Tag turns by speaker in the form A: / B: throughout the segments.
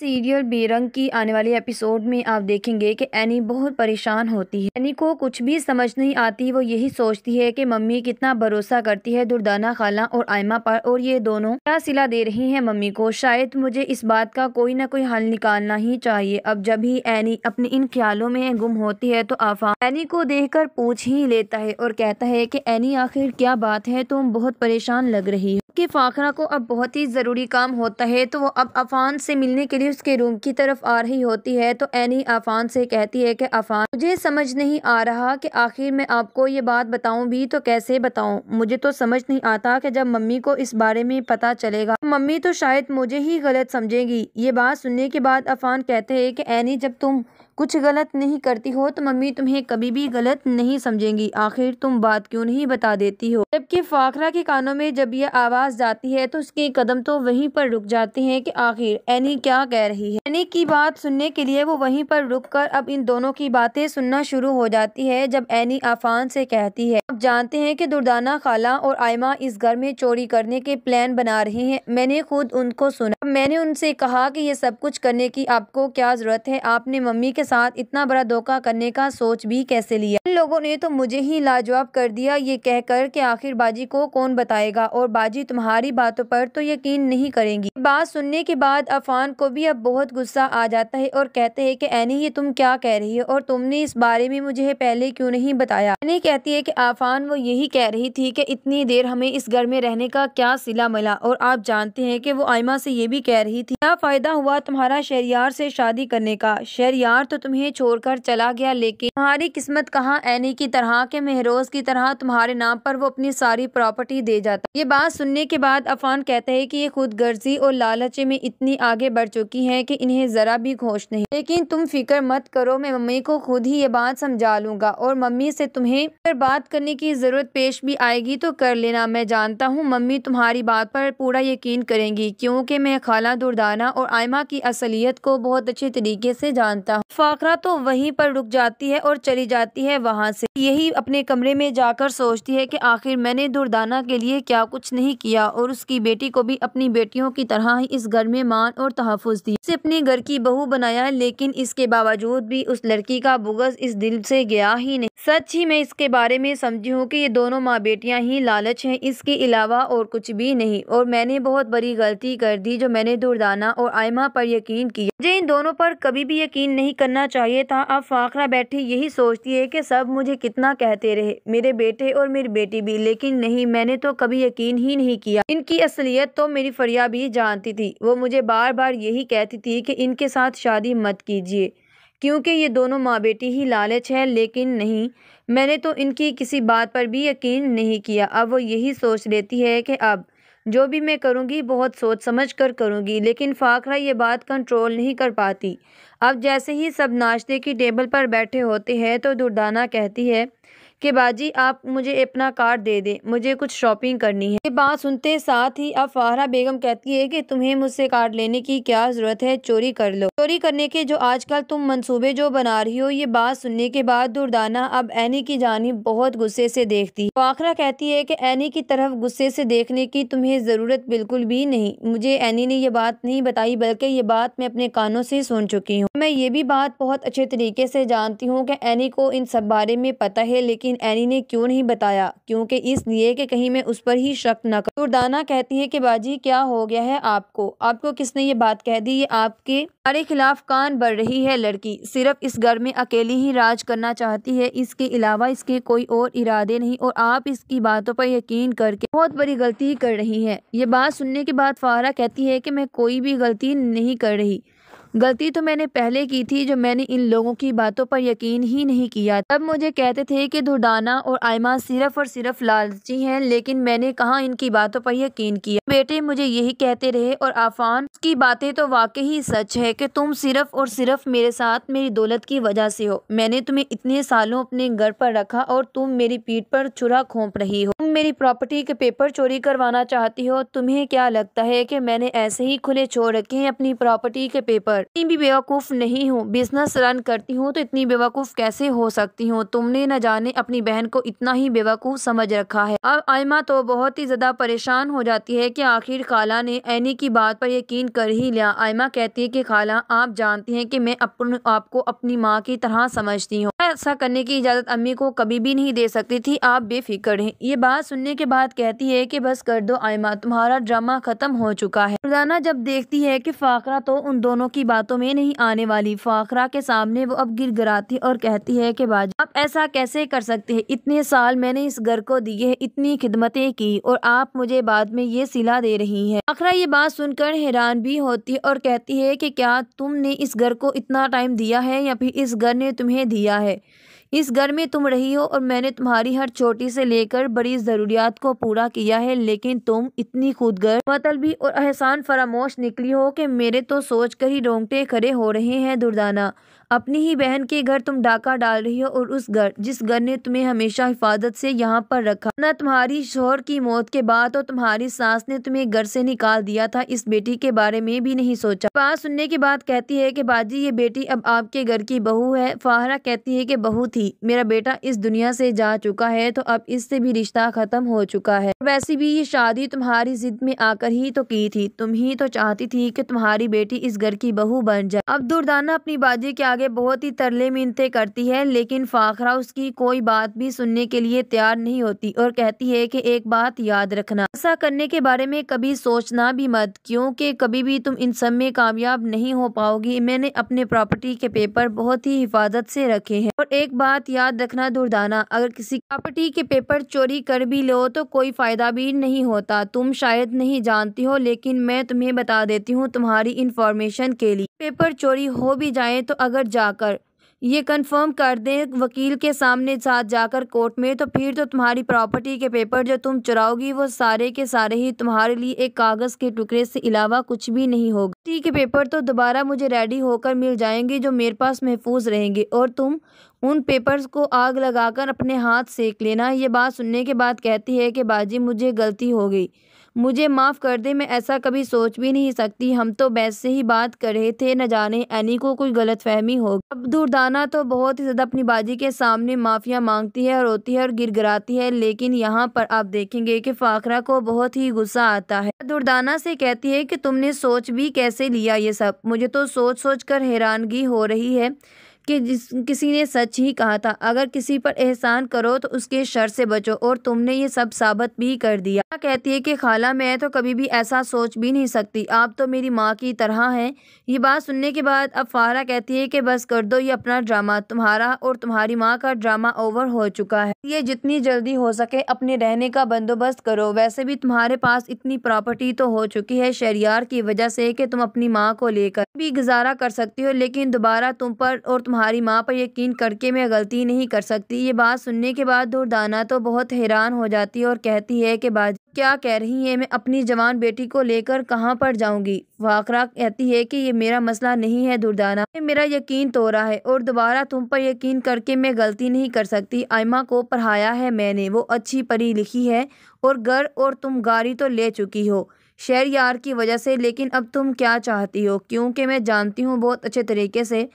A: serial बेरंग की आने वाले एपिसोड में आप देखेंगे कि एनी बहुत परेशान होती है एनी को कुछ भी समझ नहीं आती वो यही सोचती है कि मम्मी कितना भरोसा करती है दुर्दाना खाला और आयमा पर और ये दोनों क्या सिला दे रही हैं मम्मी को शायद मुझे इस बात का कोई ना कोई हल निकालना ही चाहिए अब जब ही एनी अपने इन ख्यालों में गुम होती है तो आफा एनी को देख पूछ ही लेता है और कहता है की एनी आखिर क्या बात है तुम बहुत परेशान लग रही हो कि फाखरा को अब बहुत ही ज़रूरी काम होता है तो वो अब अफान से मिलने के लिए उसके रूम की तरफ आ रही होती है तो एनी अफान से कहती है कि अफान मुझे समझ नहीं आ रहा कि आखिर मैं आपको ये बात बताऊं भी तो कैसे बताऊं मुझे तो समझ नहीं आता कि जब मम्मी को इस बारे में पता चलेगा तो मम्मी तो शायद मुझे ही गलत समझेगी ये बात सुनने के बाद अफान कहते हैं कि एनी जब तुम कुछ गलत नहीं करती हो तो मम्मी तुम्हें कभी भी गलत नहीं समझेंगी आखिर तुम बात क्यों नहीं बता देती हो जबकि फाखरा के कानों में जब यह आवाज़ जाती है तो उसके कदम तो वहीं पर रुक जाते हैं कि आखिर एनी क्या कह रही है एनी की बात सुनने के लिए वो वहीं पर रुक कर अब इन दोनों की बातें सुनना शुरू हो जाती है जब एनी आफान से कहती है आप जानते हैं की दुर्दाना खाला और आयमा इस घर में चोरी करने के प्लान बना रहे हैं मैंने खुद उनको सुना मैंने उनसे कहा की ये सब कुछ करने की आपको क्या ज़रूरत है आपने मम्मी के साथ इतना बड़ा धोखा करने का सोच भी कैसे लिया इन लोगों ने तो मुझे ही लाजवाब कर दिया ये कहकर कि आखिर बाजी को कौन बताएगा और बाजी तुम्हारी बातों पर तो यकीन नहीं करेंगी बात सुनने के बाद अफान को भी अब बहुत गुस्सा आ जाता है और कहते हैं की एनी ये तुम क्या कह रही हो और तुमने इस बारे में मुझे पहले क्यूँ नहीं बताया एनी कहती है की आफान वो यही कह रही थी की इतनी देर हमें इस घर में रहने का क्या सिला मिला और आप जानते हैं की वो आयमा से ये भी कह रही थी क्या फ़ायदा हुआ तुम्हारा शहरियार से शादी करने का शहरियार तो तुम्हें छोड़कर चला गया लेकिन तुम्हारी किस्मत कहाँ एनी की तरह के महरोज की तरह तुम्हारे नाम पर वो अपनी सारी प्रॉपर्टी दे जाता ये बात सुनने के बाद अफान कहते हैं कि ये खुद गर्जी और लालचे में इतनी आगे बढ़ चुकी है कि इन्हें ज़रा भी घोष नहीं लेकिन तुम फिक्र मत करो मैं मम्मी को खुद ही ये बात समझा लूंगा और मम्मी से तुम्हें अगर बात करने की ज़रूरत पेश भी आएगी तो कर लेना मैं जानता हूँ मम्मी तुम्हारी बात पर पूरा यकीन करेंगी क्योंकि मैं खाला दुर्दाना और आयमा की असलियत को बहुत अच्छे तरीके से जानता हूँ फाखरा तो वहीं पर रुक जाती है और चली जाती है वहाँ से यही अपने कमरे में जाकर सोचती है कि आखिर मैंने दुर्दाना के लिए क्या कुछ नहीं किया और उसकी बेटी को भी अपनी बेटियों की तरह ही इस घर में मान और तहफुज दी उसे अपने घर की बहू बनाया लेकिन इसके बावजूद भी उस लड़की का बुगस इस दिल से गया ही नहीं सच ही मैं इसके बारे में समझी हूँ कि ये दोनों माँ बेटियाँ ही लालच हैं इसके अलावा और कुछ भी नहीं और मैंने बहुत बड़ी गलती कर दी जो मैंने दुर्दाना और आयमा पर यकीन किया मुझे इन दोनों पर कभी भी यकीन नहीं करना करना चाहिए था अब फाखरा बैठी यही सोचती है कि सब मुझे कितना कहते रहे मेरे बेटे और मेरी बेटी भी लेकिन नहीं मैंने तो कभी यकीन ही नहीं किया इनकी असलियत तो मेरी फरिया भी जानती थी वो मुझे बार बार यही कहती थी कि इनके साथ शादी मत कीजिए क्योंकि ये दोनों माँ बेटी ही लालच है लेकिन नहीं मैंने तो इनकी किसी बात पर भी यकीन नहीं किया अब वो यही सोच लेती है कि अब जो भी मैं करूँगी बहुत सोच समझ कर करूँगी लेकिन फाखरा ये बात कंट्रोल नहीं कर पाती अब जैसे ही सब नाश्ते की टेबल पर बैठे होते हैं तो दुर्दाना कहती है कि बाजी आप मुझे अपना कार्ड दे दे मुझे कुछ शॉपिंग करनी है ये बात सुनते साथ ही अब फाहरा बेगम कहती है कि तुम्हें मुझसे कार्ड लेने की क्या ज़रूरत है चोरी कर लो चोरी करने के जो आजकल तुम मंसूबे जो बना रही हो ये बात सुनने के बाद दुर्दाना अब एनी की जानी बहुत गुस्से से देखती है फाखरा कहती है कि एनी की तरफ गुस्से से देखने की तुम्हें ज़रूरत बिल्कुल भी नहीं मुझे एनी ने यह बात नहीं बताई बल्कि ये बात मैं अपने कानों से सुन चुकी हूँ मैं ये भी बात बहुत अच्छे तरीके से जानती हूँ कि एनी को इन सब बारे में पता है लेकिन लेकिन एनी ने क्यों नहीं बताया क्योंकि इसलिए कि कहीं मैं उस पर ही शक न करूँ दुर्दाना कहती है कि बाजी क्या हो गया है आपको आपको किसने ये बात कह दी ये आपके हमारे खिलाफ कान बढ़ रही है लड़की सिर्फ इस घर में अकेली ही राज करना चाहती है इसके अलावा इसके कोई और इरादे नहीं और आप इसकी बातों पर यकीन करके बहुत बड़ी गलती कर रही है ये बात सुनने के बाद फारा कहती है की मैं कोई भी गलती नहीं कर रही गलती तो मैंने पहले की थी जो मैंने इन लोगों की बातों पर यकीन ही नहीं किया तब मुझे कहते थे कि दुर्दाना और आयमा सिर्फ और सिर्फ लालची हैं लेकिन मैंने कहा इनकी बातों पर यकीन किया बेटे मुझे यही कहते रहे और आफान की बातें तो वाकई ही सच है कि तुम सिर्फ और सिर्फ मेरे साथ मेरी दौलत की वजह से हो मैंने तुम्हें इतने सालों अपने घर पर रखा और तुम मेरी पीठ पर छुरा खोप रही हो तुम मेरी प्रॉपर्टी के पेपर चोरी करवाना चाहती हो तुम्हें क्या लगता है कि मैंने ऐसे ही खुले छोड़ रखे हैं अपनी प्रॉपर्टी के पेपर पर इतनी भी बेवकूफ़ नहीं हूँ बिजनेस रन करती हूँ तो इतनी बेवकूफ़ कैसे हो सकती हूँ तुमने न जाने अपनी बहन को इतना ही बेवकूफ़ समझ रखा है अब आयमा तो बहुत ही ज़्यादा परेशान हो जाती है की आखिर खाला ने एनी की बात पर यकीन कर ही लिया आयमा कहती है की खाला आप जानती है की मैं अपन आपको अपनी माँ की तरह समझती हूँ ऐसा करने की इजाज़त अम्मी को कभी भी नहीं दे सकती थी आप बेफिक्र हैं ये बात सुनने के बाद कहती है कि बस कर दो आयमा तुम्हारा ड्रामा ख़त्म हो चुका है रोजाना जब देखती है कि फ़ाकरा तो उन दोनों की बातों में नहीं आने वाली फाखरा के सामने वो अब गिर गिराती और कहती है कि बाजी आप ऐसा कैसे कर सकते हैं इतने साल मैंने इस घर को दिए है इतनी खिदमतें की और आप मुझे बाद में ये सिला दे रही है फाखरा ये बात सुनकर हैरान भी होती है और कहती है कि क्या तुमने इस घर को इतना टाइम दिया है या फिर इस घर ने तुम्हें दिया है इस घर में तुम रही हो और मैंने तुम्हारी हर छोटी से लेकर बड़ी ज़रूरियात को पूरा किया है लेकिन तुम इतनी खुद मतल मतलबी और एहसान फरामोश निकली हो कि मेरे तो सोच कर ही रोंगटे खड़े हो रहे हैं दुर्दाना अपनी ही बहन के घर तुम डाका डाल रही हो और उस घर जिस घर ने तुम्हें हमेशा हिफाजत से यहाँ पर रखा न तुम्हारी शोहर की मौत के बाद और तुम्हारी सास ने तुम्हें घर से निकाल दिया था इस बेटी के बारे में भी नहीं सोचा फाह सुनने के बाद कहती है कि बाजी ये बेटी अब आपके घर की बहू है फाहरा कहती है की बहू थी मेरा बेटा इस दुनिया से जा चुका है तो अब इससे भी रिश्ता खत्म हो चुका है वैसे भी ये शादी तुम्हारी जिद में आकर ही तो की थी तुम ही तो चाहती थी कि तुम्हारी बेटी इस घर की बहू बन जाए अब दुर्दाना अपनी बाजी के आगे आगे बहुत ही तरले मिनते करती है लेकिन फ़ाखरा उसकी कोई बात भी सुनने के लिए तैयार नहीं होती और कहती है कि एक बात याद रखना ऐसा करने के बारे में कभी सोचना भी मत क्योंकि कभी भी तुम इन सब में कामयाब नहीं हो पाओगी मैंने अपने प्रॉपर्टी के पेपर बहुत ही हिफाजत से रखे हैं और एक बात याद रखना दुर्दाना अगर किसी प्रॉपर्टी के पेपर चोरी कर भी लो तो कोई फ़ायदा भी नहीं होता तुम शायद नहीं जानती हो लेकिन मैं तुम्हें बता देती हूँ तुम्हारी इन्फॉर्मेशन के लिए पेपर चोरी हो भी जाए तो अगर जाकर ये कंफर्म कर दें वकील के सामने साथ जाकर कोर्ट में तो फिर तो तुम्हारी प्रॉपर्टी के पेपर जो तुम चुराओगी वो सारे के सारे ही तुम्हारे लिए एक कागज़ के टुकड़े से अलावा कुछ भी नहीं होगा ठीक है पेपर तो दोबारा मुझे रेडी होकर मिल जाएंगे जो मेरे पास महफूज रहेंगे और तुम उन पेपर्स को आग लगाकर अपने हाथ सेक लेना ये बात सुनने के बाद कहती है कि बाजी मुझे गलती हो गई मुझे माफ़ कर दे मैं ऐसा कभी सोच भी नहीं सकती हम तो वैसे ही बात कर रहे थे न जाने एनी को कुछ गलतफहमी हो अब दुर्दाना तो बहुत ही ज़्यादा अपनी बाजी के सामने माफ़िया मांगती है रोती है और गिराती है लेकिन यहाँ पर आप देखेंगे कि फाखरा को बहुत ही गुस्सा आता है दुर्दाना से कहती है कि तुमने सोच भी कैसे लिया ये सब मुझे तो सोच सोच कर हैरानगी हो रही है कि जिस किसी ने सच ही कहा था अगर किसी पर एहसान करो तो उसके शर से बचो और तुमने ये सब साबित भी कर दिया कहती है कि खाला मैं तो कभी भी ऐसा सोच भी नहीं सकती आप तो मेरी माँ की तरह हैं ये बात सुनने के बाद अब फारा कहती है कि बस कर दो ये अपना ड्रामा तुम्हारा और तुम्हारी माँ का ड्रामा ओवर हो चुका है ये जितनी जल्दी हो सके अपने रहने का बंदोबस्त करो वैसे भी तुम्हारे पास इतनी प्रॉपर्टी तो हो चुकी है शरियार की वजह से कि तुम अपनी माँ को लेकर भी गुजारा कर सकती हो लेकिन दोबारा तुम पर और तुम्हारे तुम्हारी माँ पर यकीन करके मैं गलती नहीं कर सकती ये बात सुनने के बाद दुर्दाना तो बहुत हैरान हो जाती है और कहती है कि बाजी क्या कह रही है मैं अपनी जवान बेटी को लेकर कहाँ पर जाऊंगी वाकरा कहती है कि ये मेरा मसला नहीं है दुर्दाना मेरा यकीन तोड़ा है और दोबारा तुम पर यकीन करके मैं गलती नहीं कर सकती आयमा को पढ़ाया है मैंने वो अच्छी पढ़ी लिखी है और घर और तुम गाड़ी तो ले चुकी हो शहर यार की वजह से लेकिन अब तुम क्या चाहती हो क्योंकि मैं जानती हूँ बहुत अच्छे तरीके से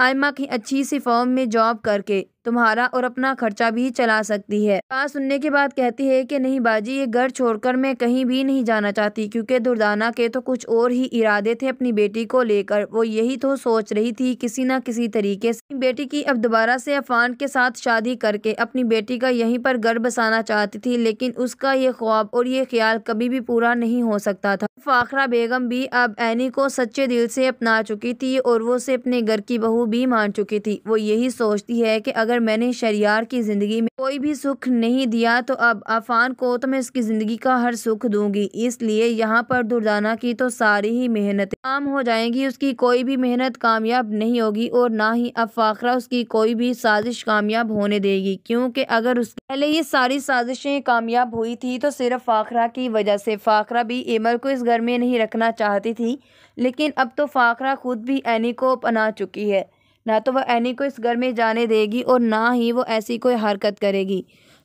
A: आयमा कहीं अच्छी सी फॉर्म में जॉब करके तुम्हारा और अपना खर्चा भी चला सकती है बात सुनने के बाद कहती है कि नहीं बाजी ये घर छोड़कर मैं कहीं भी नहीं जाना चाहती क्योंकि दुर्दाना के तो कुछ और ही इरादे थे अपनी बेटी को लेकर वो यही तो सोच रही थी किसी न किसी तरीके से बेटी की अब दोबारा से अफान के साथ शादी करके अपनी बेटी का यहीं पर घर बसाना चाहती थी लेकिन उसका ये ख्वाब और ये ख्याल कभी भी पूरा नहीं हो सकता था फाखरा बेगम भी अब एनी को सच्चे दिल से अपना चुकी थी और वो उसे अपने घर की बहू भी मान चुकी थी वो यही सोचती है की अगर मैंने शरियार की ज़िंदगी में कोई भी सुख नहीं दिया तो अब अफान को तो मैं उसकी ज़िंदगी का हर सुख दूंगी इसलिए यहाँ पर दुर्दाना की तो सारी ही मेहनत काम हो जाएंगी उसकी कोई भी मेहनत कामयाब नहीं होगी और ना ही अब फाखरा उसकी कोई भी साजिश कामयाब होने देगी क्योंकि अगर उस पहले ये सारी साजिशें कामयाब हुई थी तो सिर्फ फाखरा की वजह से फाखरा भी एमर को इस घर में नहीं रखना चाहती थी लेकिन अब तो फाखरा खुद भी एनी को अपना चुकी है ना तो वह एनी को इस घर में जाने देगी और ना ही वो ऐसी कोई हरकत करेगी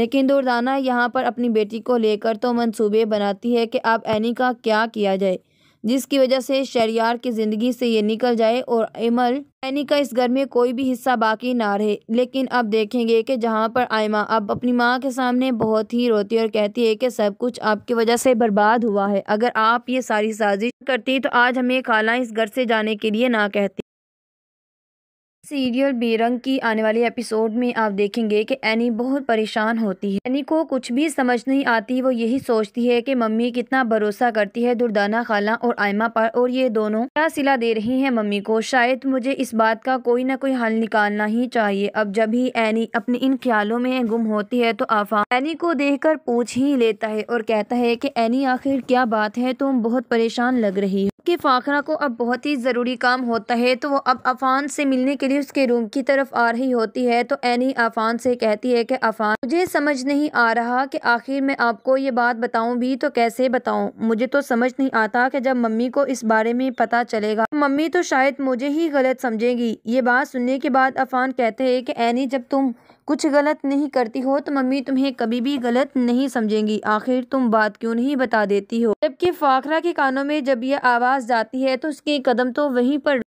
A: लेकिन दुर्दाना यहाँ पर अपनी बेटी को लेकर तो मंसूबे बनाती है कि अब एनी का क्या किया जाए जिसकी वजह से शरियार की ज़िंदगी से ये निकल जाए और एमल एनी का इस घर में कोई भी हिस्सा बाकी ना रहे लेकिन अब देखेंगे कि जहाँ पर आयमा अब अपनी माँ के सामने बहुत ही रोती और कहती है कि सब कुछ आपकी वजह से बर्बाद हुआ है अगर आप ये सारी साजिश करती तो आज हमें खाला इस घर से जाने के लिए ना कहती सीरियल बेरंग की आने वाले एपिसोड में आप देखेंगे कि एनी बहुत परेशान होती है एनी को कुछ भी समझ नहीं आती वो यही सोचती है कि मम्मी कितना भरोसा करती है दुर्दाना खाला और आयमा पर और ये दोनों क्या सिला दे रही हैं मम्मी को शायद मुझे इस बात का कोई ना कोई हल निकालना ही चाहिए अब जब ही एनी अपने इन ख्यालों में गुम होती है तो आफा एनी को देख कर पूछ ही लेता है और कहता है की एनी आखिर क्या बात है तुम बहुत परेशान लग रही हो कि फाखरा को अब बहुत ही ज़रूरी काम होता है तो वो अब अफान से मिलने के लिए उसके रूम की तरफ आ रही होती है तो एनी अफान से कहती है कि अफान मुझे समझ नहीं आ रहा कि आखिर मैं आपको ये बात बताऊं भी तो कैसे बताऊं मुझे तो समझ नहीं आता कि जब मम्मी को इस बारे में पता चलेगा तो मम्मी तो शायद मुझे ही गलत समझेगी ये बात सुनने के बाद अफान कहते हैं कि एनी जब तुम कुछ गलत नहीं करती हो तो मम्मी तुम्हें कभी भी गलत नहीं समझेंगी आखिर तुम बात क्यों नहीं बता देती हो जबकि फाखरा के कानों में जब यह आवाज़ जाती है तो उसके कदम तो वहीं पर